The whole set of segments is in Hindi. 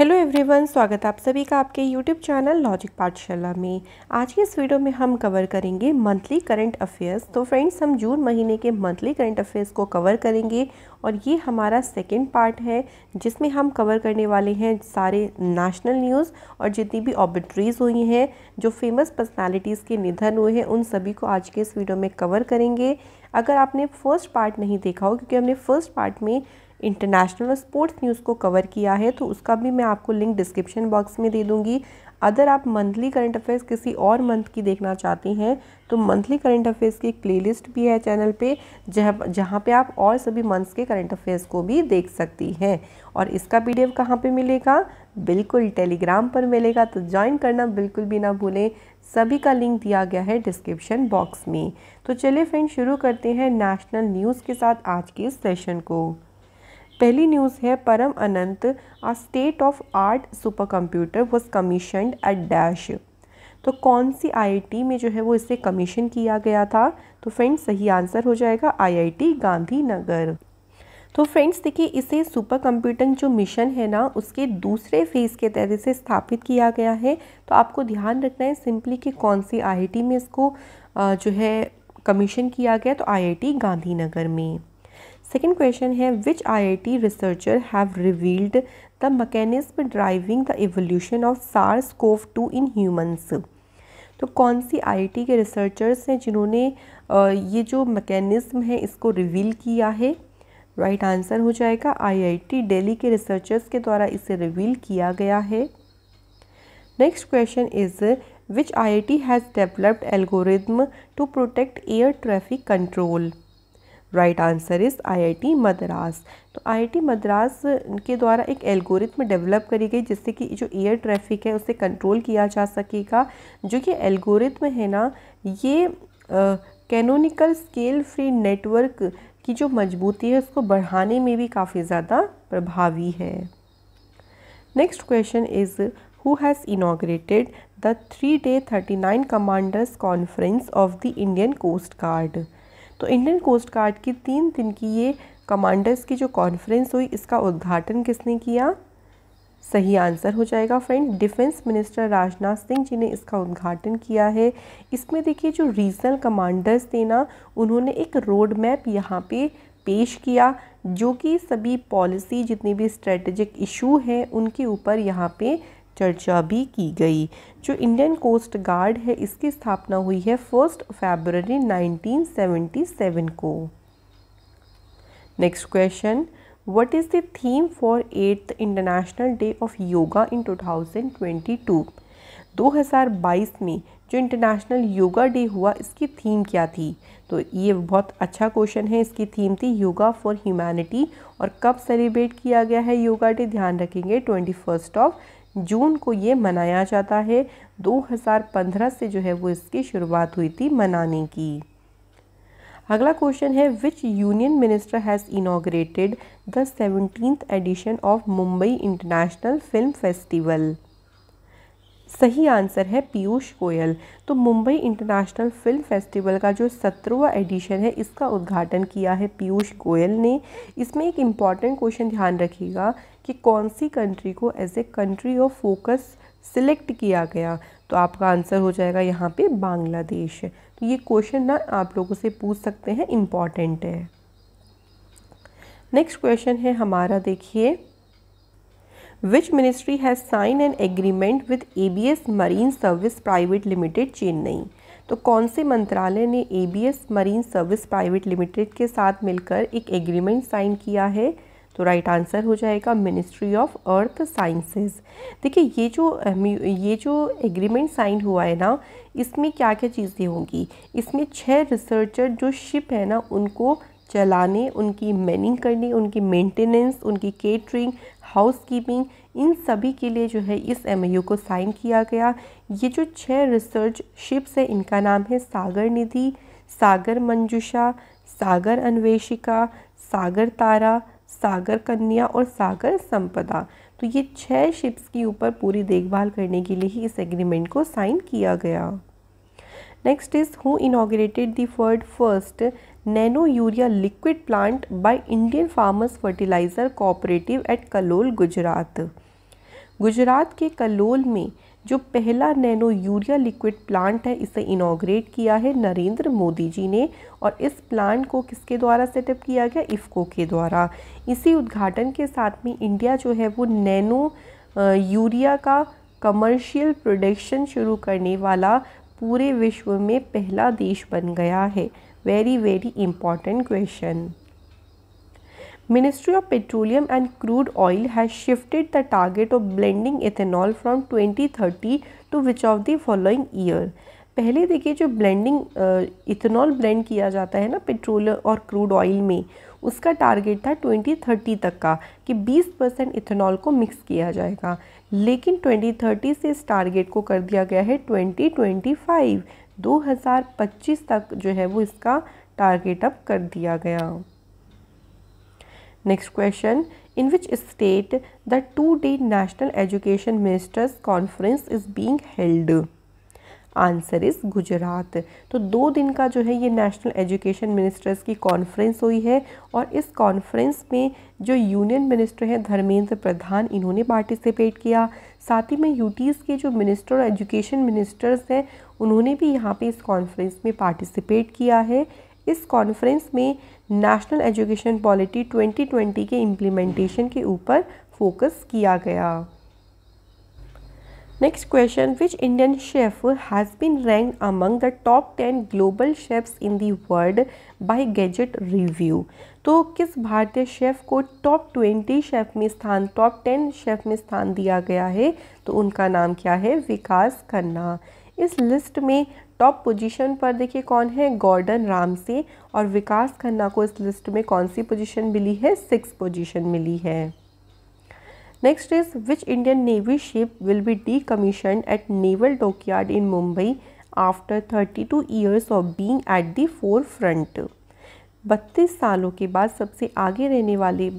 हेलो एवरीवन स्वागत आप सभी का आपके यूट्यूब चैनल लॉजिक पाठशाला में आज के इस वीडियो में हम कवर करेंगे मंथली करंट अफेयर्स तो फ्रेंड्स हम जून महीने के मंथली करंट अफेयर्स को कवर करेंगे और ये हमारा सेकंड पार्ट है जिसमें हम कवर करने वाले हैं सारे नेशनल न्यूज़ और जितनी भी ऑबिट्रीज़ हुई हैं जो फेमस पर्सनैलिटीज़ के निधन हुए हैं उन सभी को आज के इस वीडियो में कवर करेंगे अगर आपने फर्स्ट पार्ट नहीं देखा हो क्योंकि हमने फर्स्ट पार्ट में इंटरनेशनल स्पोर्ट्स न्यूज़ को कवर किया है तो उसका भी मैं आपको लिंक डिस्क्रिप्शन बॉक्स में दे दूँगी अगर आप मंथली करंट अफेयर्स किसी और मंथ की देखना चाहती हैं तो मंथली करंट अफेयर्स की एक प्ले भी है चैनल पे जह जहाँ पर आप और सभी मंथ्स के करंट अफेयर्स को भी देख सकती हैं और इसका पी डी एफ कहाँ पर मिलेगा बिल्कुल टेलीग्राम पर मिलेगा तो ज्वाइन करना बिल्कुल भी ना भूलें सभी का लिंक दिया गया है डिस्क्रिप्शन बॉक्स में तो चलिए फ्रेंड शुरू करते हैं नेशनल न्यूज़ के साथ आज के सेशन को पहली न्यूज़ है Param Ananta a state of art supercomputer was commissioned at dash तो कौन सी आईआईटी में जो है वो इसे कमीशन किया गया था तो फ्रेंड्स सही आंसर हो जाएगा आईआईटी गांधीनगर तो फ्रेंड्स देखिए इसे सुपर कंप्यूटिंग जो मिशन है ना उसके दूसरे फेज़ के तहत इसे स्थापित किया गया है तो आपको ध्यान रखना है सिंपली कि कौन सी आईआईटी में इसको जो है कमीशन किया गया तो आईआईटी गांधीनगर में सेकेंड क्वेश्चन है which I I T researcher have revealed the mechanism driving the evolution of SARS CoV two in humans तो कौन सी आई के रिसर्चर्स हैं जिन्होंने ये जो मकैनिज़्म है इसको रिवील किया है राइट right आंसर हो जाएगा आईआईटी दिल्ली के रिसर्चर्स के द्वारा इसे रिवील किया गया है next question is which I has developed algorithm to protect air traffic control right answer is IIT Madras तो आईआईटी मद्रास के द्वारा एक एल्गोरिथम डेवलप करी गई जिससे कि जो एयर ट्रैफिक है उसे कंट्रोल किया जा सकेगा जो कि एल्गोरिथम है ना ये कैनोनिकल स्केल फ्री नेटवर्क की जो मजबूती है उसको बढ़ाने में भी काफ़ी ज़्यादा प्रभावी है next question is who has inaugurated the three day thirty nine commanders conference of the Indian Coast Guard तो इंडियन कोस्ट गार्ड की तीन दिन की ये कमांडर्स की जो कॉन्फ्रेंस हुई इसका उद्घाटन किसने किया सही आंसर हो जाएगा friend defence minister Rajnath Singh ji ने इसका उद्घाटन किया है इसमें देखिए जो रीजनल कमांडर्स थे ना उन्होंने एक रोड मैप यहाँ पे पेश किया जो कि सभी पॉलिसी जितने भी स्ट्रेटेजिक इशू हैं उनके ऊपर यहाँ पे चर्चा भी की गई जो इंडियन कोस्ट गार्ड है इसकी स्थापना हुई है फर्स्ट फरवरी 1977 को next question what is the theme for eighth international day of yoga in 2022 2022 में जो इंटरनेशनल योगा डे हुआ इसकी थीम क्या थी तो ये बहुत अच्छा क्वेश्चन है इसकी थीम थी योगा फॉर ह्यूमैनिटी और कब सेलिब्रेट किया गया है योगा डे ध्यान रखेंगे ट्वेंटी फर्स्ट ऑफ जून को ये मनाया जाता है 2015 से जो है वो इसकी शुरुआत हुई थी मनाने की अगला क्वेश्चन है which union minister has inaugurated the seventeenth edition of Mumbai international film festival सही आंसर है पीयूष गोयल तो मुंबई इंटरनेशनल फिल्म फेस्टिवल का जो सत्रहवा एडिशन है इसका उद्घाटन किया है पीयूष गोयल ने इसमें एक इम्पॉर्टेंट क्वेश्चन ध्यान रखिएगा कि कौन सी कंट्री को as a country of focus select किया गया तो आपका आंसर हो जाएगा यहाँ पे बांग्लादेश तो ये क्वेश्चन ना आप लोगों से पूछ सकते हैं इम्पॉर्टेंट है नेक्स्ट क्वेश्चन है हमारा देखिए which ministry has signed an agreement with ABS Marine Service Private Limited Chennai तो कौन से मंत्रालय ने S marine service private limited के साथ मिलकर एक एग्रीमेंट साइन किया है तो राइट right आंसर हो जाएगा मिनिस्ट्री ऑफ अर्थ साइंसेज देखिए ये जो ये जो एग्रीमेंट साइन हुआ है ना इसमें क्या क्या चीज़ें होंगी इसमें छह रिसर्चर जो शिप है ना उनको चलाने उनकी मैनिंग करनी उनकी मेंटेनेंस उनकी केटरिंग हाउस कीपिंग इन सभी के लिए जो है इस एम को साइन किया गया ये जो छः रिसर्च शिप्स हैं इनका नाम है सागर निधि सागर मंजुषा सागर अन्वेषिका सागर तारा सागर कन्या और सागर संपदा तो ये छः शिप्स के ऊपर पूरी देखभाल करने के लिए ही इस एग्रीमेंट को साइन किया गया next is who inaugurated the first nano urea liquid plant by Indian farmers fertiliser cooperative at Kalol Gujarat Gujarat के कलोल में जो पहला नैनो यूरिया लिक्विड प्लांट है इसे इनाग्रेट किया है नरेंद्र मोदी जी ने और इस प्लांट को किसके द्वारा सेटअप किया गया इफ़को के द्वारा इसी उद्घाटन के साथ में इंडिया जो है वो नैनो यूरिया का कमर्शियल प्रोडक्शन शुरू करने वाला पूरे विश्व में पहला देश बन गया है very very important question ministry of petroleum and crude oil has shifted the target of blending ethanol from 2030 to which of the following year पहले देखिए जो ब्लेंडिंग इथेनॉल ब्लेंड किया जाता है ना पेट्रोल और क्रूड ऑयल में उसका टारगेट था 2030 तक का कि 20 परसेंट इथेनॉल को मिक्स किया जाएगा लेकिन 2030 से इस टारगेट को कर दिया गया है 2025 2025 तक जो है वो इसका टारगेट अप कर दिया गया next question in which state the two day national education ministers conference is being held answer is Gujarat तो दो दिन का जो है ये नेशनल एजुकेशन मिनिस्टर्स की कॉन्फ्रेंस हुई है और इस कॉन्फ्रेंस में जो यूनियन मिनिस्टर हैं धर्मेंद्र प्रधान इन्होंने पार्टिसिपेट किया साथ ही में यूटीज़ के जो मिनिस्टर और एजुकेशन मिनिस्टर्स हैं उन्होंने भी यहाँ पे इस कॉन्फ्रेंस में पार्टिसिपेट किया है इस कॉन्फ्रेंस में नेशनल एजुकेशन पॉलिटी 2020 के इम्प्लीमेंटेशन के ऊपर फोकस किया गया next question which Indian chef has been rank among the top ten global chefs in the world by gadget review तो किस भारतीय शेफ़ को टॉप ट्वेंटी शेफ़ में स्थान टॉप टेन शेफ़ में स्थान दिया गया है तो उनका नाम क्या है विकास खन्ना इस लिस्ट में टॉप पोजीशन पर देखिए कौन है गॉर्डन रामसे और विकास खन्ना को इस लिस्ट में कौन सी पोजीशन मिली है सिक्स पोजीशन मिली है which Indian navy ship will be decommission at naval Naval yard in Mumbai after 32 years of being at the forefront बत्तीस सालों के बाद सबसे आगे रहने वाले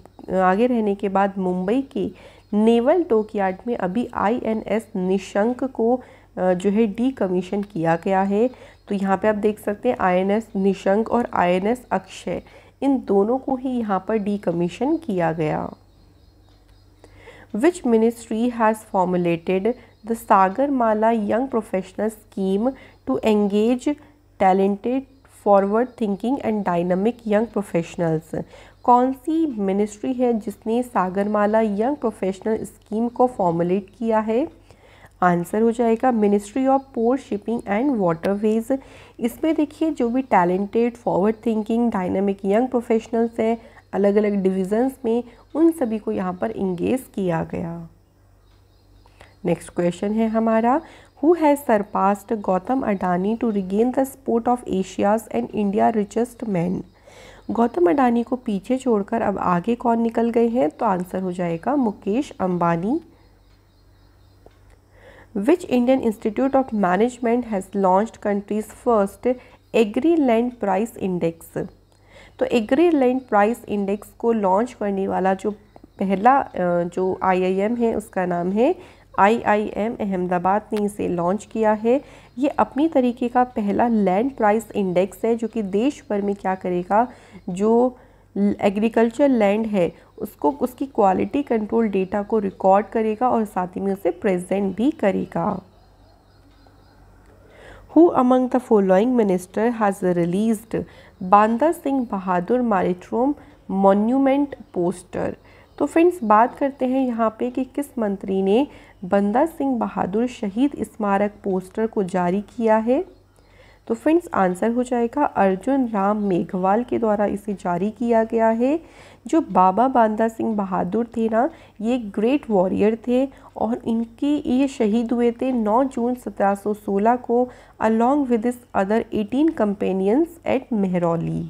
आगे रहने के बाद मुंबई के नेवल यार्ड में अभी आईएनएस निशंक को जो है डी कमीशन किया गया है तो यहाँ पे आप देख सकते हैं आईएनएस निशंक और आईएनएस अक्षय इन दोनों को ही यहाँ पर डी कमीशन किया गया which ministry has formulated the Sagarmala Young Professional Scheme to engage talented, forward thinking and dynamic young professionals? कौन सी मिनिस्ट्री है जिसने सागरमाला यंग प्रोफेशनल स्कीम को फॉर्मुलेट किया है आंसर हो जाएगा ministry of port shipping and waterways इसमें देखिए जो भी talented forward thinking dynamic young professionals हैं अलग अलग डिविजन्स में उन सभी को यहाँ पर इंगेज किया गया नेक्स्ट क्वेश्चन है हमारा who has surpassed Gautam Adani to regain the sport of Asia's and India richest man Gautam Adani को पीछे छोड़कर अब आगे कौन निकल गए हैं तो आंसर हो जाएगा Mukesh Ambani which Indian institute of management has launch country's first agri land price index तो एग्री लाइन प्राइस इंडेक्स को लॉन्च करने वाला जो पहला जो आईआईएम है उसका नाम है आईआईएम अहमदाबाद ने इसे लॉन्च किया है ये अपनी तरीके का पहला लैंड प्राइस इंडेक्स है जो कि देश भर में क्या करेगा जो एग्रीकल्चर लैंड है उसको उसकी क्वालिटी कंट्रोल डेटा को रिकॉर्ड करेगा और साथ ही में उसे प्रेजेंट भी करेगा who among the following minister has release Banda Singh Bahadur martyrdom monument poster तो फ्रेंड्स बात करते हैं यहाँ पे कि किस मंत्री ने बंदा सिंह बहादुर शहीद स्मारक पोस्टर को जारी किया है तो फ्रेंड्स आंसर हो जाएगा अर्जुन राम मेघवाल के द्वारा इसे जारी किया गया है जो बाबा बांदा सिंह बहादुर थे ना ये ग्रेट वॉरियर थे और इनकी ये शहीद हुए थे 9 जून 1716 को along with his other 18 companions at Mehrauli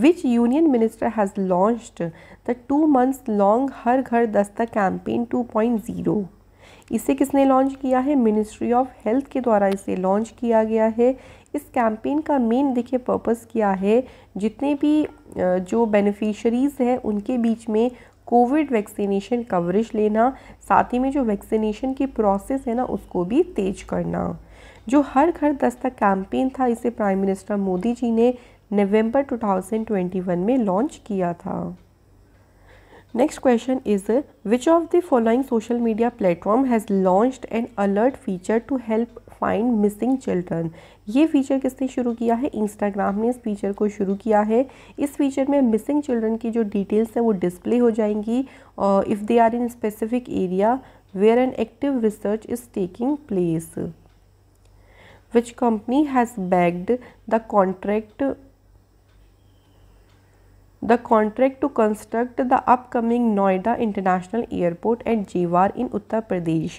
which union minister has launched the two months long Har Ghar Dastak campaign 2.0 इसे किसने लॉन्च किया है मिनिस्ट्री ऑफ हेल्थ के द्वारा इसे लॉन्च किया गया है इस कैंपेन का मेन देखिए पर्पस क्या है जितने भी जो बेनिफिशरीज़ हैं उनके बीच में कोविड वैक्सीनेशन कवरेज लेना साथ ही में जो वैक्सीनेशन की प्रोसेस है ना उसको भी तेज करना जो हर घर दस्तक कैंपेन था इसे प्राइम मिनिस्टर मोदी जी ने नवंबर 2021 में लॉन्च किया था next question is which of the following social media platform has launch an alert feature to help find missing children ये फीचर किसने शुरू किया है इंस्टाग्राम ने इस फीचर को शुरू किया है इस फीचर में मिसिंग चिल्ड्रन की जो डिटेल्स हैं वो डिस्प्ले हो जाएंगी if they are in specific area where an active research is taking place which company has bagged the contract the contract to construct the upcoming Noida international airport and Jewar in Uttar Pradesh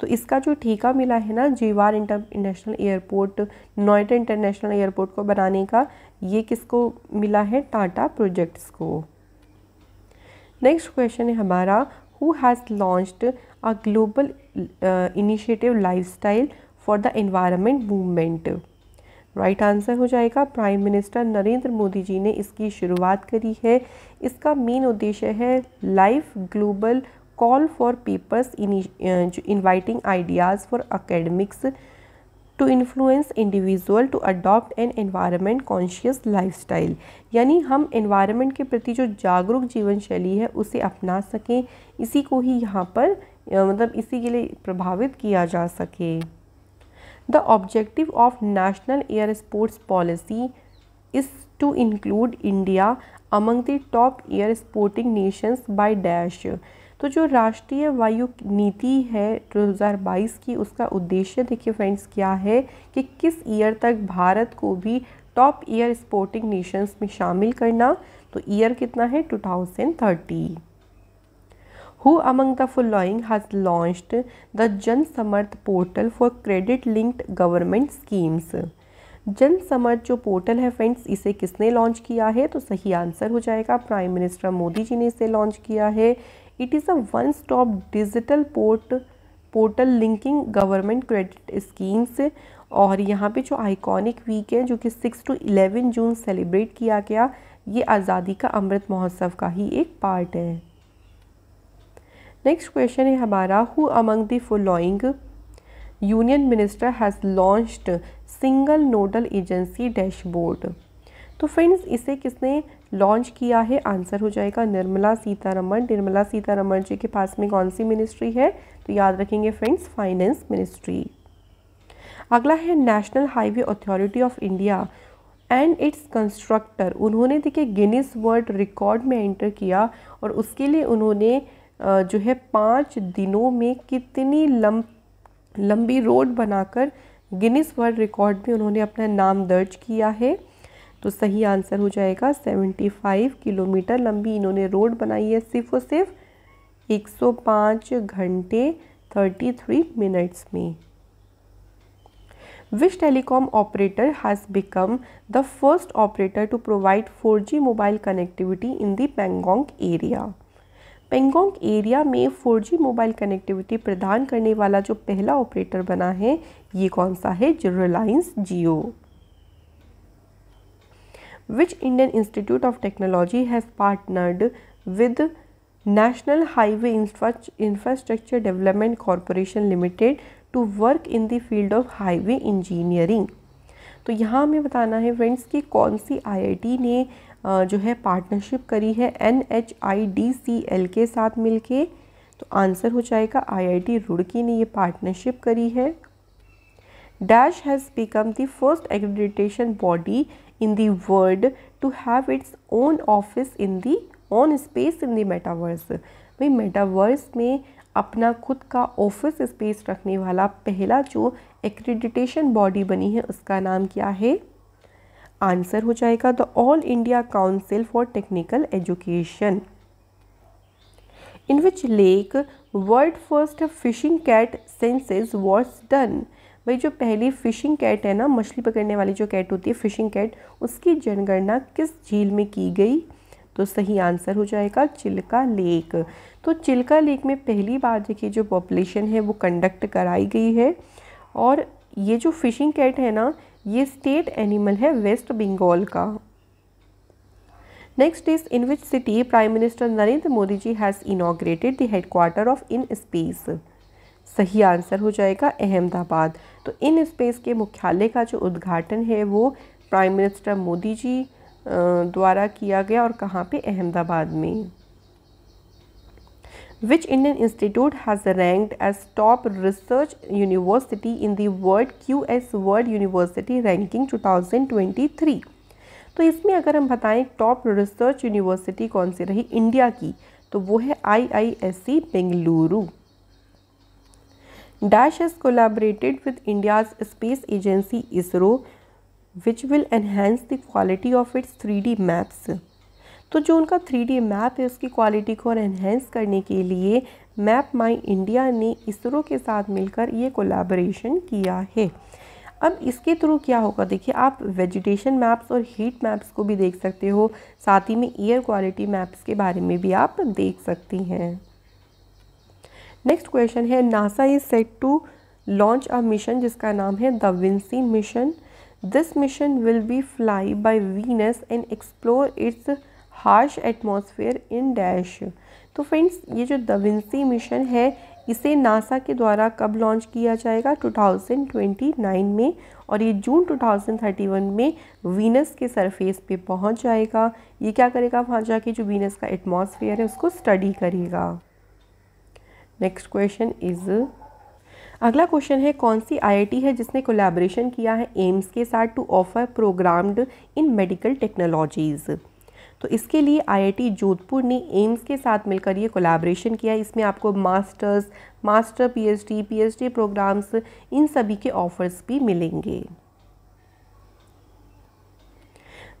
तो इसका जो ठेका मिला है ना Jewar international airport Noida international airport को बनाने का ये किसको मिला है टाटा प्रोजेक्ट्स को नेक्स्ट क्वेश्चन है हमारा who has launched a global initiative lifestyle for the environment movement right right answer हो जाएगा प्राइम मिनिस्टर नरेंद्र मोदी जी ने इसकी शुरुआत करी है इसका मेन उद्देश्य है life global call for papers inviting ideas for academics to influence individual to adopt an environment conscious lifestyle यानी हम एनवायरमेंट के प्रति जो जागरूक जीवन शैली है उसे अपना सकें इसी को ही यहाँ पर uh, मतलब इसी के लिए प्रभावित किया जा सके the objective of national air sports policy is to include India among the top air sporting nations by dash तो जो राष्ट्रीय वायु नीति है 2022 की उसका उद्देश्य देखिए फ्रेंड्स क्या है कि किस ईयर तक भारत को भी टॉप ईयर स्पोर्टिंग नेशंस में शामिल करना तो ईयर कितना है 2030 Who among the following has launched the Jan Samarth portal for credit linked government schemes? जन समर्थ जो पोर्टल है फ्रेंड्स इसे किसने लॉन्च किया है तो सही आंसर हो जाएगा प्राइम मिनिस्टर मोदी जी ने इसे लॉन्च किया है it is a one stop digital port portal linking government credit schemes और यहाँ पे जो आइकॉनिक वीक है जो कि six to eleven June celebrate किया गया ये आज़ादी का अमृत महोत्सव का ही एक पार्ट है नेक्स्ट क्वेश्चन है हमारा who among the following union minister has launched single nodal agency dashboard तो फ्रेंड्स इसे किसने लॉन्च किया है आंसर हो जाएगा निर्मला सीतारमण निर्मला सीतारमण जी के पास में कौन सी मिनिस्ट्री है तो याद रखेंगे फ्रेंड्स फाइनेंस मिनिस्ट्री अगला है national highway authority of India and its constructor उन्होंने देखिए गिनीस वर्ल्ड रिकॉर्ड में एंटर किया और उसके लिए उन्होंने जो है पाँच दिनों में कितनी लम लंबी रोड बनाकर गिनीस वर्ल्ड रिकॉर्ड में उन्होंने अपना नाम दर्ज किया है तो सही आंसर हो जाएगा 75 किलोमीटर लंबी इन्होंने रोड बनाई है सिर्फ और सिर्फ 105 घंटे 33 मिनट्स में which telecom operator has become the first operator to provide 4G mobile connectivity in the Pangong area Pangong area में 4G मोबाइल कनेक्टिविटी प्रदान करने वाला जो पहला ऑपरेटर बना है ये कौन सा है जो Reliance Jio which Indian institute of technology has partnered with national highway infrastructure development corporation limited to work in the field of highway engineering तो यहाँ हमें बताना है फ्रेंड्स कि कौन सी आईआईटी ने जो है पार्टनरशिप करी है N H I D C L के साथ मिलके तो आंसर हो जाएगा आईआईटी रुड़की ने ये पार्टनरशिप करी है dash has become the first accreditation body in the world to have its own office in the own space in the metaverse भाई मेटावर्स में अपना खुद का ऑफिस स्पेस रखने वाला पहला जो एक्रेडिटेशन बॉडी बनी है उसका नाम क्या है आंसर हो जाएगा the all India council for technical education in which lake world first fishing cat census was done भाई जो पहली फिशिंग कैट है ना मछली पकड़ने वाली जो कैट होती है फिशिंग कैट उसकी जनगणना किस झील में की गई तो सही आंसर हो जाएगा चिल्का लेक तो चिल्का लेक में पहली बार देखिए जो पॉपुलेशन है वो कंडक्ट कराई गई है और ये जो फिशिंग कैट है ना ये स्टेट एनिमल है वेस्ट बंगाल का next is in which city prime minister Narendra Modi ji has inaugurated the headquarter of in space सही आंसर हो जाएगा अहमदाबाद तो इन स्पेस के मुख्यालय का जो उद्घाटन है वो प्राइम मिनिस्टर मोदी जी द्वारा किया गया और कहाँ पे अहमदाबाद में Which Indian institute has ranked as top research university in the world Q S world university ranking 2023? तो इसमें अगर हम बताएं टॉप रिसर्च यूनिवर्सिटी कौन सी रही इंडिया की तो वो है I I S C Bengaluru Dash has collaborated with India's space agency ISRO, which will enhance the quality of its 3D maps. तो जो उनका थ्री मैप है उसकी क्वालिटी को और इन्हेंस करने के लिए मैप माई इंडिया ने इसरो के साथ मिलकर ये कोलैबोरेशन किया है अब इसके थ्रू क्या होगा देखिए आप वेजिटेशन मैप्स और हीट मैप्स को भी देख सकते हो साथ ही में एयर क्वालिटी मैप्स के बारे में भी आप देख सकती हैं नेक्स्ट क्वेश्चन है NASA is set to launch a mission जिसका नाम है DAVINCI mission this mission will be fly by Venus and explore its harsh atmosphere in dash तो फ्रेंड्स ये जो दविंसी मिशन है इसे नासा के द्वारा कब लॉन्च किया जाएगा 2029 में और ये जून 2031 में वीनस के सरफेस पे पहुंच जाएगा ये क्या करेगा वहाँ जाके जो वीनस का एटमॉस्फेयर है उसको स्टडी करेगा नेक्स्ट क्वेश्चन इज़ अगला क्वेश्चन है कौन सी आईआईटी है जिसने कोलैबोरेशन किया है एम्स के साथ to offer programmes in medical technologies तो इसके लिए आईआईटी जोधपुर ने एम्स के साथ मिलकर ये कोलाब्रेशन किया इसमें आपको masters master PhD PhD programmes इन सभी के ऑफर्स भी मिलेंगे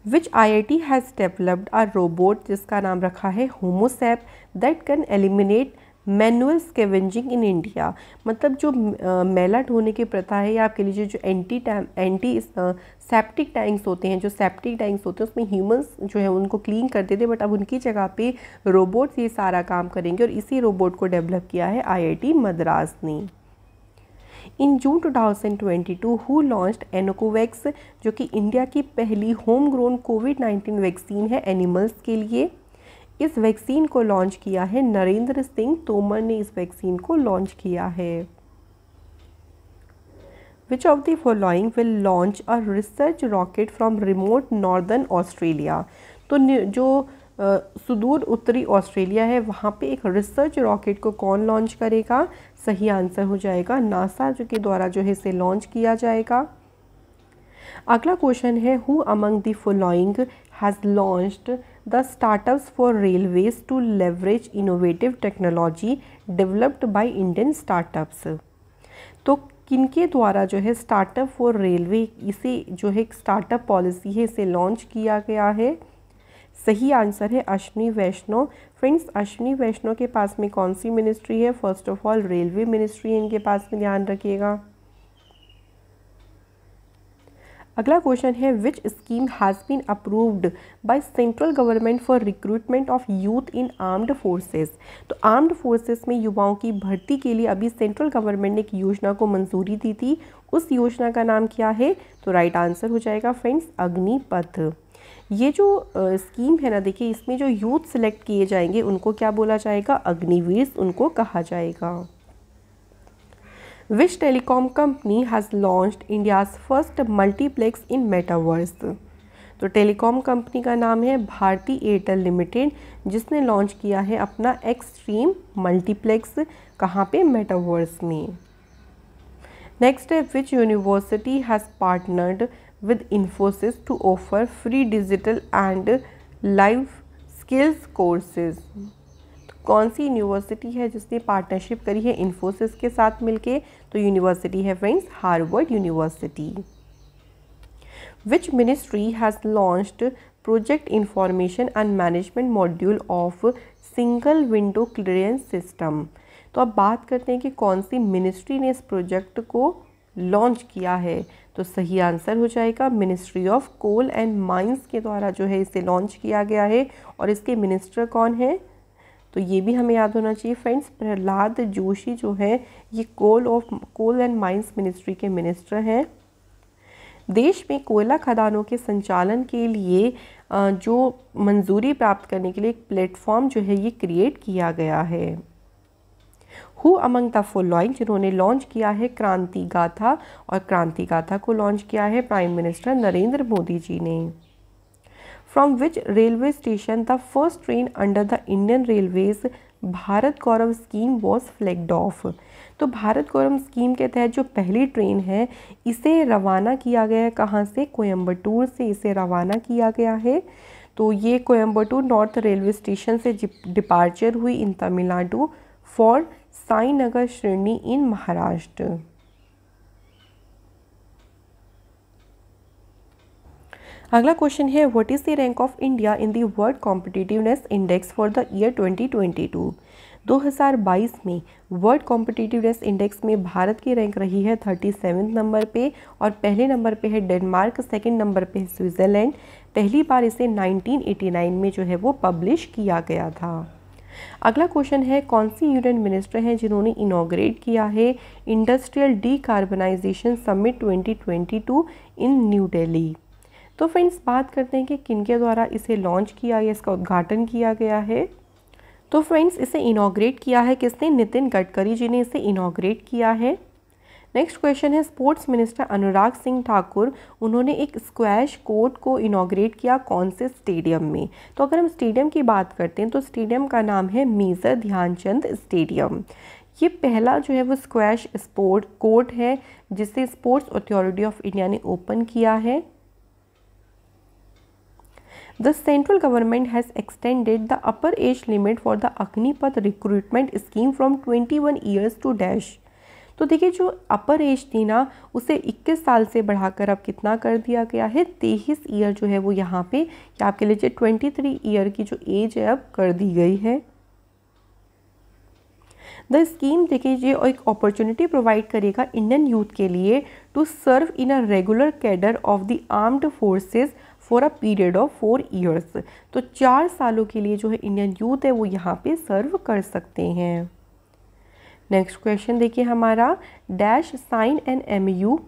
which I I T has developed a robot जिसका नाम रखा है HomoSEP that can eliminate manual scavenging in India मतलब जो मैला ढोने की प्रथा है या आपके लिए जो एंटी टैम एंटी सेप्टिक टैंक्स होते हैं जो सेप्टिक टैंक्स होते हैं उसमें ह्यूमंस जो है उनको क्लीन करते थे बट अब उनकी जगह पे रोबोट्स ये सारा काम करेंगे और इसी रोबोट को डेवलप किया है आईआईटी मद्रास ने इन जून 2022 हु लॉन्च एनोकोवैक्स जो कि इंडिया की पहली होम ग्रोन कोविड 19 वैक्सीन है एनिमल्स के लिए इस वैक्सीन को लॉन्च किया है नरेंद्र सिंह तोमर ने इस वैक्सीन को लॉन्च किया है which of the following will launch a research rocket from remote northern Australia तो जो आ, सुदूर उत्तरी ऑस्ट्रेलिया है वहाँ पे एक रिसर्च रॉकेट को कौन लॉन्च करेगा सही आंसर हो जाएगा नासा जो के द्वारा जो है इसे लॉन्च किया जाएगा अगला क्वेश्चन है who among the following has launched the startups for railways to leverage innovative technology developed by Indian startups. तो किनके द्वारा जो है स्टार्टअप फॉर रेलवे इसे जो है एक स्टार्टअप पॉलिसी है इसे लॉन्च किया गया है सही आंसर है अश्विनी वैष्णो फ्रेंड्स अश्विनी वैष्णो के पास में कौन सी मिनिस्ट्री है first of all railway ministry है इनके पास में ध्यान रखिएगा अगला क्वेश्चन है which scheme has been approved by central government for recruitment of youth in armed forces तो आर्म्ड फोर्सेस में युवाओं की भर्ती के लिए अभी सेंट्रल गवर्नमेंट ने एक योजना को मंजूरी दी थी उस योजना का नाम क्या है तो राइट आंसर हो जाएगा फ्रेंड्स अग्निपथ ये जो स्कीम है ना देखिए इसमें जो यूथ सेलेक्ट किए जाएंगे उनको क्या बोला जाएगा अग्निवीर उनको कहा जाएगा Which telecom company has launched India's first multiplex in metaverse? तो टेलीकॉम कंपनी का नाम है भारती एयरटेल लिमिटेड जिसने लॉन्च किया है अपना एक्सट्रीम मल्टीप्लेक्स कहाँ पे मेटावर्स में नेक्स्ट है which university has partnered with Infosys to offer free digital and live skills courses कौन सी यूनिवर्सिटी है जिसने पार्टनरशिप करी है इन्फोसिस के साथ मिलके तो यूनिवर्सिटी है friends Harvard university which ministry has launched project information and management module of single window clearance system तो अब बात करते हैं कि कौन सी मिनिस्ट्री ने इस प्रोजेक्ट को लॉन्च किया है तो सही आंसर हो जाएगा ministry of coal and mines के द्वारा जो है इसे लॉन्च किया गया है और इसके मिनिस्टर कौन है तो ये भी हमें याद होना चाहिए फ्रेंड्स प्रहलाद जोशी जो है ये coal of coal and mines ministry के मिनिस्टर हैं देश में कोयला खदानों के संचालन के लिए जो मंजूरी प्राप्त करने के लिए एक प्लेटफॉर्म जो है ये क्रिएट किया गया है हु अमंग द लॉइंग जिन्होंने लॉन्च किया है क्रांति गाथा और क्रांति गाथा को लॉन्च किया है प्राइम मिनिस्टर नरेंद्र मोदी जी ने from which railway station the first train under the Indian railways Bharat Gaurav scheme was flagged off तो भारत गौरव स्कीम के तहत जो पहली ट्रेन है इसे रवाना किया गया है कहाँ से कोयम्बटूर से इसे रवाना किया गया है तो ये कोयम्बटूर नॉर्थ रेलवे स्टेशन से डिपार्चर हुई in Tamil Nadu for Sai Nagar Shirdi in Maharashtra अगला क्वेश्चन है what is the rank of India in the world competitiveness index for the year 2022 2022 में वर्ल्ड कॉम्पिटिटिवनेस इंडेक्स में भारत की रैंक रही है थर्टी नंबर पे और पहले नंबर पे है डेनमार्क सेकंड नंबर पे है स्विट्ज़रलैंड पहली बार इसे 1989 में जो है वो पब्लिश किया गया था अगला क्वेश्चन है कौन सी यूनियन मिनिस्टर हैं जिन्होंने इनोग्रेट किया है industrial D summit 2022 in New Delhi तो फ्रेंड्स बात करते हैं कि किन के द्वारा इसे लॉन्च किया या इसका उद्घाटन किया गया है तो फ्रेंड्स इसे इनाग्रेट किया है किसने नितिन गडकरी जी ने इसे इनाग्रेट किया है नेक्स्ट क्वेश्चन है स्पोर्ट्स मिनिस्टर अनुराग सिंह ठाकुर उन्होंने एक स्क्वैश कोर्ट को इनाग्रेट किया कौन से स्टेडियम में तो अगर हम स्टेडियम की बात करते हैं तो स्टेडियम का नाम है मेजर ध्यानचंद स्टेडियम ये पहला जो है वो स्क्वैश स्पोर्ट कोर्ट है जिसे स्पोर्ट्स अथॉरिटी ऑफ इंडिया ने ओपन किया है central government has extended the upper age limit for the Agnipath recruitment scheme from twenty 21 years to dash तो देखिए जो अपर एज थी ना उसे 21 साल से बढ़ाकर अब कितना कर दिया गया है तेईस ईयर जो है वो यहाँ पे या आपके लिए 23 ईयर की जो एज है अब कर दी गई है द स्कीम देखिए ये एक अपॉर्चुनिटी प्रोवाइड करेगा इंडियन यूथ के लिए to serve in a regular cadre of the armed forces for a period of four years तो चार सालों के लिए जो है इंडियन यूथ है वो यहाँ पे सर्व कर सकते हैं नेक्स्ट क्वेश्चन देखिए हमारा dash sign and M U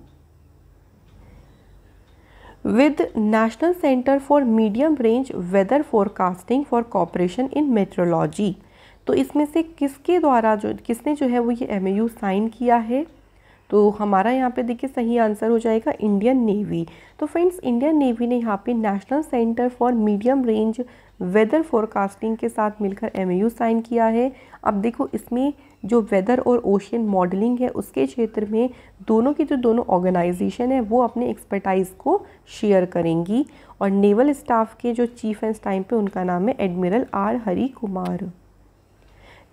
with national centre for medium range weather forecasting for cooperation in meteorology तो इसमें से किसके द्वारा जो किसने जो है वो ये एम साइन किया है तो हमारा यहाँ पे देखिए सही आंसर हो जाएगा इंडियन नेवी तो फ्रेंड्स इंडियन नेवी ने यहाँ पे national centre for medium range weather forecasting के साथ मिलकर एम साइन किया है अब देखो इसमें जो वेदर और ओशियन मॉडलिंग है उसके क्षेत्र में दोनों की जो दोनों ऑर्गेनाइजेशन है वो अपने एक्सपर्टाइज को शेयर करेंगी और नेवल स्टाफ के जो चीफ हैं इस टाइम पे उनका नाम है admiral R Hari Kumar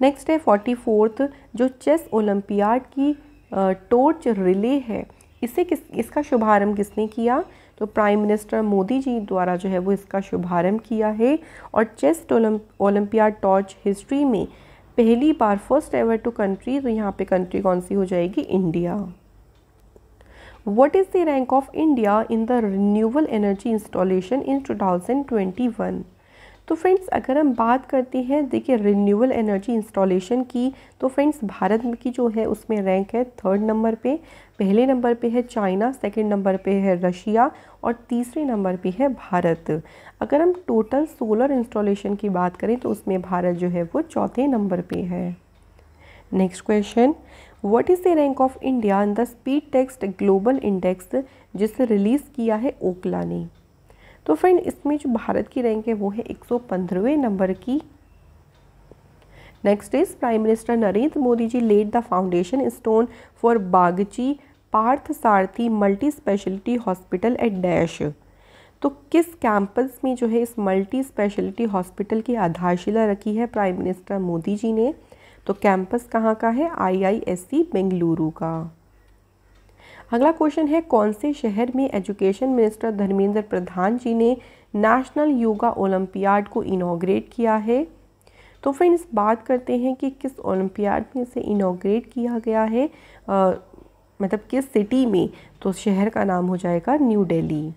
next है फोर्टी फोर्थ जो चेस ओलंपियाड की टोर्च रिले है इसे किस इसका शुभारंभ किसने किया तो प्राइम मिनिस्टर मोदी जी द्वारा जो है वो इसका शुभारंभ किया है और चेस्ट ओलंपियाड टॉर्च हिस्ट्री में पहली बार फर्स्ट एवर टू कंट्री तो यहाँ पे कंट्री कौन सी हो जाएगी India what is the rank of India in the renewable energy installation in one तो फ्रेंड्स अगर हम बात करते हैं देखिए रिन्यूअल एनर्जी इंस्टॉलेशन की तो फ्रेंड्स भारत की जो है उसमें रैंक है थर्ड नंबर पे पहले नंबर पे है चाइना सेकंड नंबर पे है रशिया और तीसरे नंबर पे है भारत अगर हम टोटल सोलर इंस्टॉलेशन की बात करें तो उसमें भारत जो है वो चौथे नंबर पर है next question what is the rank of India in the speed text global index जिसे रिलीज़ किया है ओकला ने तो फ्रेंड इसमें जो भारत की रैंक है वो है एक नंबर की next is prime minister Narendra Modi ji laid the foundation stone for Bagchi Parth Sarathi multi speciality hospital at dash तो किस कैंपस में जो है इस मल्टी स्पेशलिटी हॉस्पिटल की आधारशिला रखी है प्राइम मिनिस्टर मोदी जी ने तो कैंपस कहाँ का है आईआईएससी बेंगलुरु का अगला क्वेश्चन है कौन से शहर में एजुकेशन मिनिस्टर धर्मेंद्र प्रधान जी ने नेशनल योगा ओलंपियाड को इनाग्रेट किया है तो फ्रेंड्स बात करते हैं कि किस ओलंपियाड में इसे इनाग्रेट किया गया है आ, मतलब किस सिटी में तो शहर का नाम हो जाएगा न्यू दिल्ली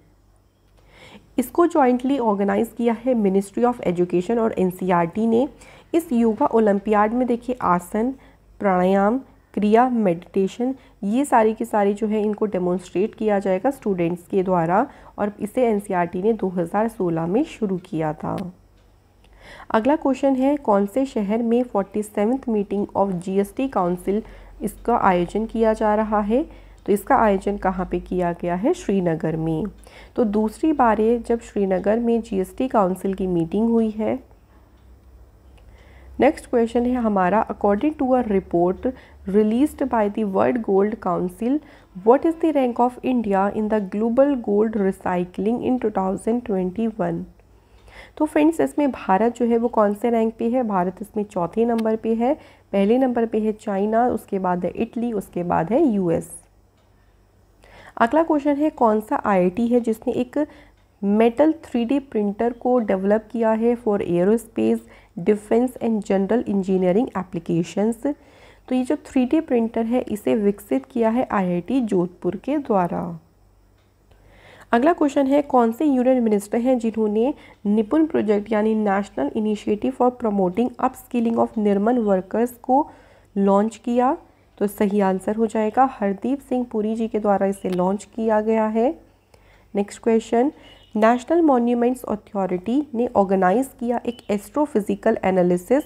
इसको जॉइंटली ऑर्गेनाइज़ किया है मिनिस्ट्री ऑफ एजुकेशन और एनसीईआरटी e ने इस योगा ओलंपियाड में देखिए आसन प्राणायाम क्रिया मेडिटेशन ये सारी की सारी जो है इनको डेमोन्स्ट्रेट किया जाएगा स्टूडेंट्स के द्वारा और इसे एन e ने 2016 में शुरू किया था अगला क्वेश्चन है कौन से शहर में forty meeting of GST council इसका आयोजन किया जा रहा है तो इसका आयोजन कहाँ पे किया गया है श्रीनगर में तो दूसरी बार जब श्रीनगर में जीएसटी काउंसिल की मीटिंग हुई है नेक्स्ट क्वेश्चन है हमारा according to a report released by the world gold council what is the rank of India in the global gold recycling in 2021 तो फ्रेंड्स इसमें भारत जो है वो कौन से रैंक पे है भारत इसमें चौथे नंबर पे है पहले नंबर पे है चाइना उसके बाद है इटली उसके बाद है यूएस अगला क्वेश्चन है कौन सा आई है जिसने एक मेटल थ्री प्रिंटर को डेवलप किया है for aerospace defence and general engineering applications तो ये जो थ्री डी प्रिंटर है इसे विकसित किया है आईआईटी जोधपुर के द्वारा अगला क्वेश्चन है कौन से यूनियन मिनिस्टर हैं जिन्होंने निपुण प्रोजेक्ट यानी national initiative for promoting upskilling of Nirmal workers को लॉन्च किया तो सही आंसर हो जाएगा हरदीप सिंह पुरी जी के द्वारा इसे लॉन्च किया गया है next question national monuments authority ने ऑर्गेनाइज किया एक astrophysical analysis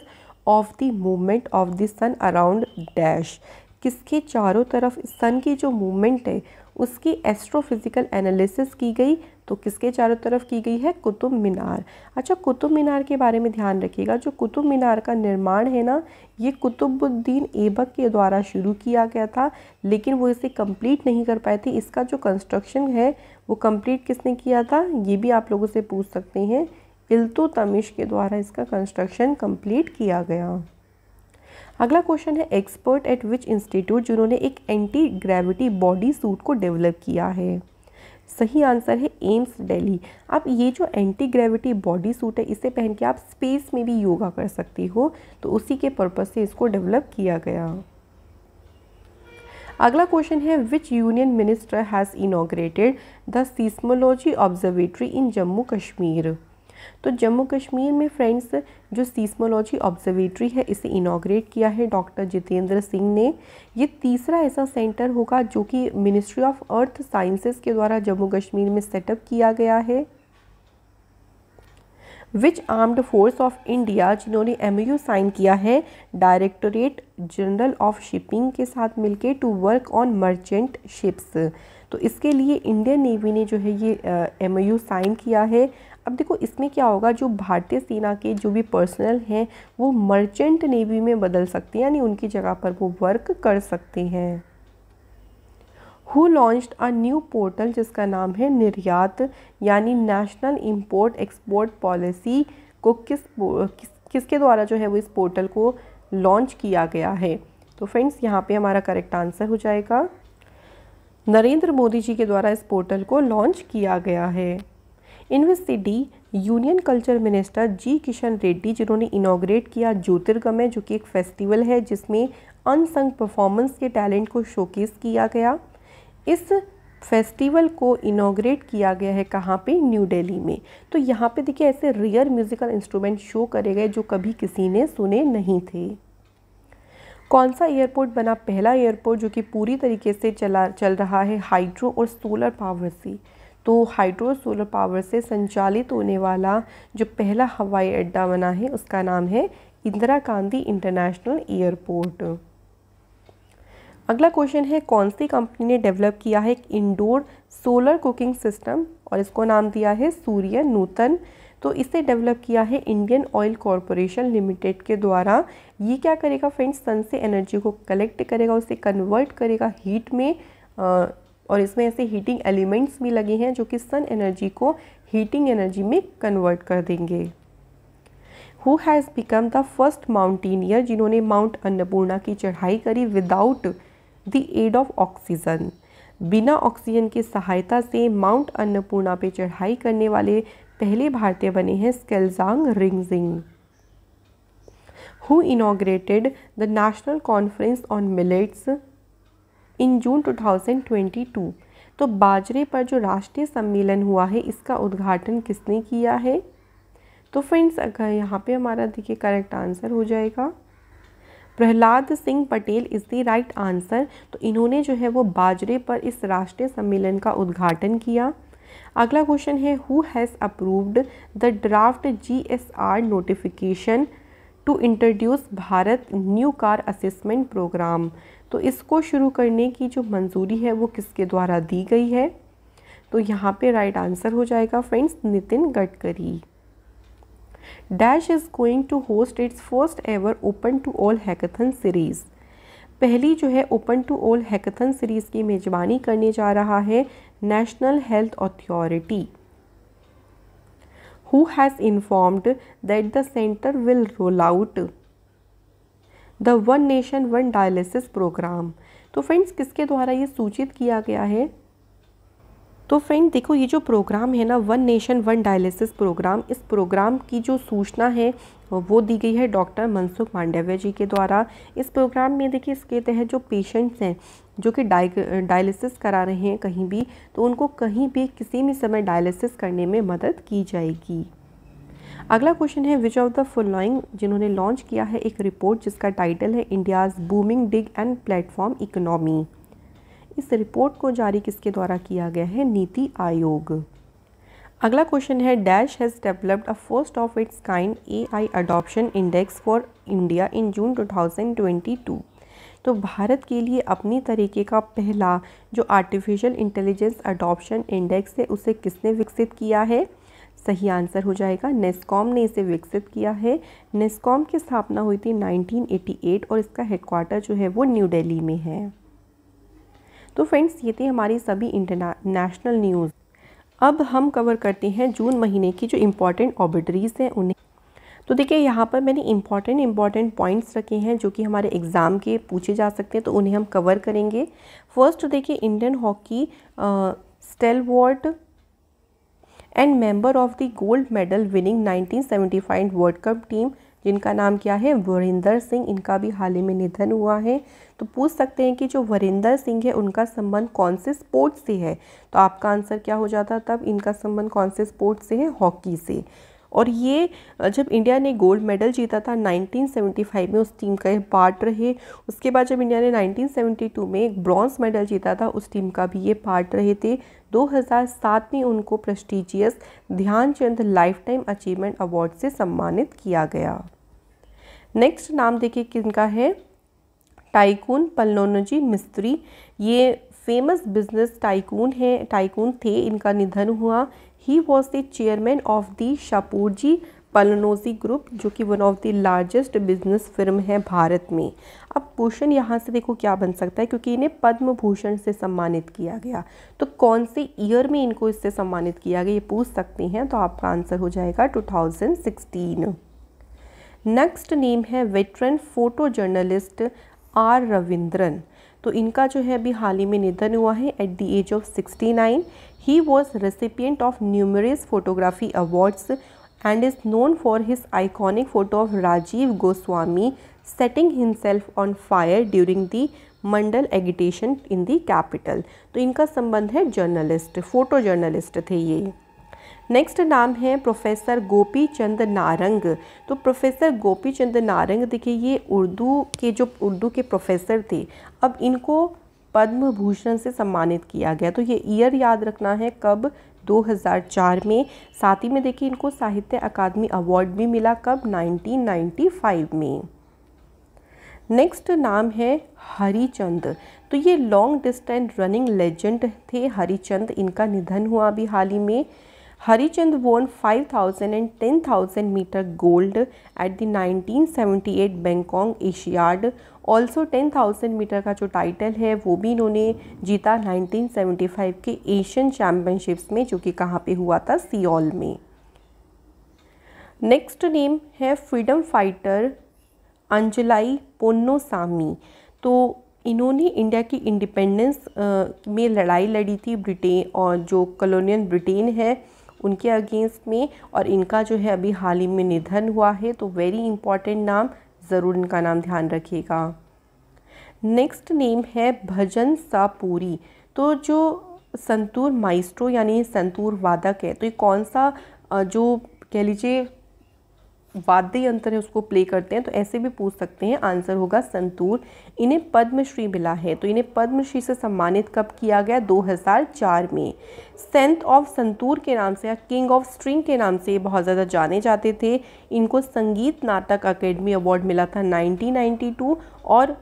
of the movement of the sun around dash किसके चारों तरफ सन की जो मूवमेंट है उसकी एस्ट्रोफिज़िकल एनालिसिस की गई तो किसके चारों तरफ की गई है कुतुब मीनार अच्छा कुतुब मीनार के बारे में ध्यान रखिएगा जो कुतुब मीनार का निर्माण है ना ये कुतुबुद्दीन एबक के द्वारा शुरू किया गया था लेकिन वो इसे कंप्लीट नहीं कर पाए थे इसका जो कंस्ट्रक्शन है वो कंप्लीट किसने किया था ये भी आप लोगों से पूछ सकते हैं इल्तुतमिश के द्वारा इसका कंस्ट्रक्शन कंप्लीट किया गया अगला क्वेश्चन है एक्सपर्ट एट विच इंस्टीट्यूट जिन्होंने एक एंटी ग्रेविटी बॉडी सूट को डेवलप किया है सही आंसर है एम्स दिल्ली अब ये जो एंटी ग्रेविटी बॉडी सूट है इसे पहन के आप स्पेस में भी योगा कर सकती हो तो उसी के पर्पज़ से इसको डेवलप किया गया अगला क्वेश्चन है which union minister has inaugurated the seismology observatory in Jammu Kashmir तो जम्मू कश्मीर में फ्रेंड्स जो सीस्मोलॉजी ऑब्जर्वेटरी है इसे इनाग्रेट किया है डॉक्टर जितेंद्र सिंह ने ये तीसरा ऐसा सेंटर होगा जो कि मिनिस्ट्री ऑफ अर्थ साइंसेस के द्वारा जम्मू कश्मीर में सेटअप किया गया है which armed force of India जिन्होंने एम यू साइन किया है डायरेक्टोरेट जनरल ऑफ शिपिंग के साथ मिलकर to work on merchant ships तो इसके लिए इंडियन नेवी ने जो है ये एम यू साइन किया है अब देखो इसमें क्या होगा जो भारतीय सेना के जो भी पर्सनल हैं वो मर्चेंट नेवी में बदल सकते हैं यानी उनकी जगह पर वो वर्क कर सकते हैं who launched a new portal जिसका नाम है निर्यात यानी नेशनल इम्पोर्ट एक्सपोर्ट पॉलिसी को किस किस किसके द्वारा जो है वो इस पोर्टल को लॉन्च किया गया है तो फ्रेंड्स यहाँ पे हमारा करेक्ट आंसर हो जाएगा नरेंद्र मोदी जी के द्वारा इस पोर्टल को लॉन्च किया गया है इनमें से the union culture minister G Kishan Reddy जिन्होंने इनाग्रेट किया ज्योतिर्गमय जो कि एक फेस्टिवल है जिसमें अनसंग परफॉर्मेंस के टैलेंट को शोकेस किया गया इस फेस्टिवल को इनाग्रेट किया गया है कहाँ पे न्यू दिल्ली में तो यहाँ पे देखिए ऐसे रियर म्यूज़िकल इंस्ट्रूमेंट शो करे गए जो कभी किसी ने सुने नहीं थे कौन सा एयरपोर्ट बना पहला एयरपोर्ट जो कि पूरी तरीके से चला चल रहा है हाइड्रो और सोलर पावर से तो हाइड्रो सोलर पावर से संचालित होने वाला जो पहला हवाई अड्डा बना है उसका नाम है इंदिरा गांधी इंटरनेशनल एयरपोर्ट अगला क्वेश्चन है कौन सी कंपनी ने डेवलप किया है एक इंडोर सोलर कुकिंग सिस्टम और इसको नाम दिया है सूर्य नूतन तो इसे डेवलप किया है इंडियन ऑयल कॉरपोरेशन लिमिटेड के द्वारा ये क्या करेगा फ्रेंड्स सन से एनर्जी को कलेक्ट करेगा उसे कन्वर्ट करेगा हीट में और इसमें ऐसे हीटिंग एलिमेंट्स भी लगे हैं जो कि सन एनर्जी को हीटिंग एनर्जी में कन्वर्ट कर देंगे who has become the first mountaineer जिन्होंने माउंट अन्नपूर्णा की चढ़ाई करी without the aid of oxygen बिना ऑक्सीजन की सहायता से माउंट अन्नपूर्णा पे चढ़ाई करने वाले पहले भारतीय बने हैं Skalzang Rigzin who inaugurated the national conference on millets in June 2022 तो बाजरे पर जो राष्ट्रीय सम्मेलन हुआ है इसका उद्घाटन किसने किया है तो फ्रेंड्स अगर यहाँ पे हमारा देखिए करेक्ट आंसर हो जाएगा Prahlad Singh Patel is the right answer तो इन्होंने जो है वो बाजरे पर इस राष्ट्रीय सम्मेलन का उद्घाटन किया अगला क्वेश्चन है who has approved the draft G S R notification to introduce Bharat new car assessment programme तो इसको शुरू करने की जो मंजूरी है वो किसके द्वारा दी गई है तो यहाँ पे राइट आंसर हो जाएगा friends Nitin Gadkari dash is going to host its first ever open to all hackathon series पहली जो है open to all hackathon series की मेज़बानी करने जा रहा है national health authority who has informed that the centre will roll out the one nation one dialysis programme तो फ्रेंड्स किसके द्वारा ये सूचित किया गया है तो फ्रेंड देखो ये जो प्रोग्राम है ना one nation one dialysis programme इस प्रोग्राम की जो सूचना है वो दी गई है डॉक्टर मनसुख मांडव्य जी के द्वारा इस प्रोग्राम में देखिए इसके तहत जो पेशेंट्स हैं जो कि डायलिसिस करा रहे हैं कहीं भी तो उनको कहीं भी किसी भी समय डायलिसिस करने में मदद की जाएगी अगला क्वेश्चन है विच ऑफ द फॉलोइंग जिन्होंने लॉन्च किया है एक रिपोर्ट जिसका टाइटल है India's booming gig and platform economy इस रिपोर्ट को जारी किसके द्वारा किया गया है नीति आयोग अगला क्वेश्चन है dash has developed a first of its kind A I adoption index for India in June 2022 तो भारत के लिए अपनी तरीके का पहला जो आर्टिफिशियल इंटेलिजेंस अडोप्शन इंडेक्स है उसे किसने विकसित किया है सही आंसर हो जाएगा नेस्कॉम ने इसे विकसित किया है नेस्कॉम की स्थापना हुई थी 1988 और इसका हेडक्वार्टर जो है वो न्यू दिल्ली में है तो फ्रेंड्स ये थे हमारी सभी इंटरनेशनल न्यूज़ अब हम कवर करते हैं जून महीने की जो इम्पॉर्टेंट ऑबिटरीज़ हैं उन्हें तो देखिए यहाँ पर मैंने इम्पॉर्टेंट इम्पॉर्टेंट पॉइंट्स रखे हैं जो कि हमारे एग्ज़ाम के पूछे जा सकते हैं तो उन्हें हम कवर करेंगे फर्स्ट देखिए Indian hockey stalwart and member of the gold medal winning 1975 world cup team जिनका नाम क्या है वरिंदर सिंह इनका भी हाल ही में निधन हुआ है तो पूछ सकते हैं कि जो वरिंदर सिंह है उनका संबंध कौन से स्पोर्ट्स से है तो आपका आंसर क्या हो जाता तब इनका संबंध कौन से स्पोर्ट्स से है हॉकी से और ये जब इंडिया ने गोल्ड मेडल जीता था 1975 में उस टीम का ये पार्ट रहे उसके बाद जब इंडिया ने 1972 में एक ब्रॉन्ज मेडल जीता था उस टीम का भी ये पार्ट रहे थे 2007 में उनको prestigious Dhyan Chand lifetime achievement award से सम्मानित किया गया नेक्स्ट नाम देखिए किनका है टाइकून पल्लोनोजी मिस्त्री ये फेमस बिजनेस टाइकून है टाइकून थे इनका निधन हुआ he was the chairman of the जी पलनोजी ग्रुप जो कि one of the largest business firm है भारत में अब क्वेश्चन यहाँ से देखो क्या बन सकता है क्योंकि इन्हें पद्म भूषण से सम्मानित किया गया तो कौन से ईयर में इनको इससे सम्मानित किया गया ये पूछ सकते हैं तो आपका आंसर हो जाएगा 2016 नेक्स्ट नेम है veteran photo journalist R Ravindran तो इनका जो है अभी हाल ही में निधन हुआ है at the age of 69 he was recipient of numerous photography awards and is known for his iconic photo of Rajiv Goswami setting himself on fire during the Mandal agitation in the capital तो इनका संबंध है जर्नलिस्ट फोटो जर्नलिस्ट थे ये नेक्स्ट नाम है प्रोफेसर गोपी चंद नारंग तो प्रोफेसर गोपी चंद नारंग देखिए ये उर्दू के जो उर्दू के प्रोफेसर थे अब इनको पद्म भूषण से सम्मानित किया गया तो ये ईयर याद रखना है कब 2004 में साथ ही में देखिए इनको साहित्य अकादमी अवार्ड भी मिला कब 1995 में नेक्स्ट नाम है हरिचंद तो ये लॉन्ग डिस्टेंस रनिंग लेजेंड थे हरिचंद इनका निधन हुआ अभी हाल ही में and ten 5000 metre 10000 at the nineteen seventy 1978 Bangkok Asiad also 10000 metre का जो टाइटल है वो भी इन्होंने जीता 1975 के एशियन चैम्पियनशिप्स में जो कि कहाँ पे हुआ था सियोल में नेक्स्ट नेम है फ्रीडम फाइटर अंजलाई पोन्नोसामी तो इन्होंने इंडिया की इंडिपेंडेंस में लड़ाई लड़ी थी ब्रिटेन और जो कॉलोनियल ब्रिटेन है उनके अगेंस्ट में और इनका जो है अभी हाल ही में निधन हुआ है तो वेरी इंपॉर्टेंट नाम ज़रूर इनका नाम ध्यान रखिएगा नेक्स्ट नेम है भजन सापूरी तो जो संतूर माइस्ट्रो यानी संतूर वादक है तो ये कौन सा जो कह लीजिए वाद्य यंत्र है उसको प्ले करते हैं तो ऐसे भी पूछ सकते हैं आंसर होगा संतूर इन्हें पद्मश्री मिला है तो इन्हें पद्मश्री से सम्मानित कब किया गया 2004 में सेंट ऑफ संतूर के नाम से या किंग ऑफ स्ट्रिंग के नाम से बहुत ज़्यादा जाने जाते थे इनको संगीत नाटक अकेडमी अवार्ड मिला था नाइनटीन और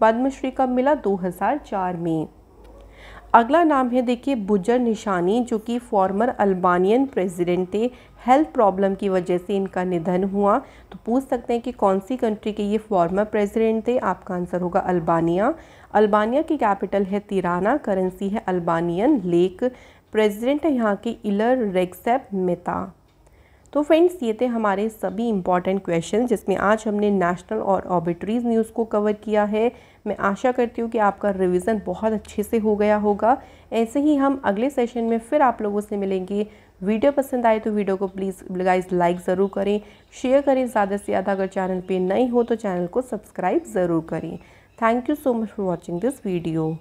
पद्मश्री कब मिला दो में अगला नाम है देखिए बुजर निशानी जो कि फॉर्मर अल्बानियन प्रेसिडेंट थे हेल्थ प्रॉब्लम की वजह से इनका निधन हुआ तो पूछ सकते हैं कि कौन सी कंट्री के ये फॉर्मर प्रेसिडेंट थे आपका आंसर होगा अल्बानिया अल्बानिया की कैपिटल है तिराना करेंसी है अल्बानियन लेक प्रेसिडेंट है यहाँ के इलर रेगसेप मेता तो फ्रेंड्स ये थे हमारे सभी इंपॉर्टेंट क्वेश्चन जिसमें आज हमने नेशनल और ऑबिटरीज न्यूज़ को कवर किया है मैं आशा करती हूँ कि आपका रिविज़न बहुत अच्छे से हो गया होगा ऐसे ही हम अगले सेशन में फिर आप लोगों से मिलेंगे वीडियो पसंद आए तो वीडियो को प्लीज़ गाइज लाइक ज़रूर करें शेयर करें ज़्यादा से ज़्यादा अगर चैनल पे नहीं हो तो चैनल को सब्सक्राइब ज़रूर करें thank you so much for watching this video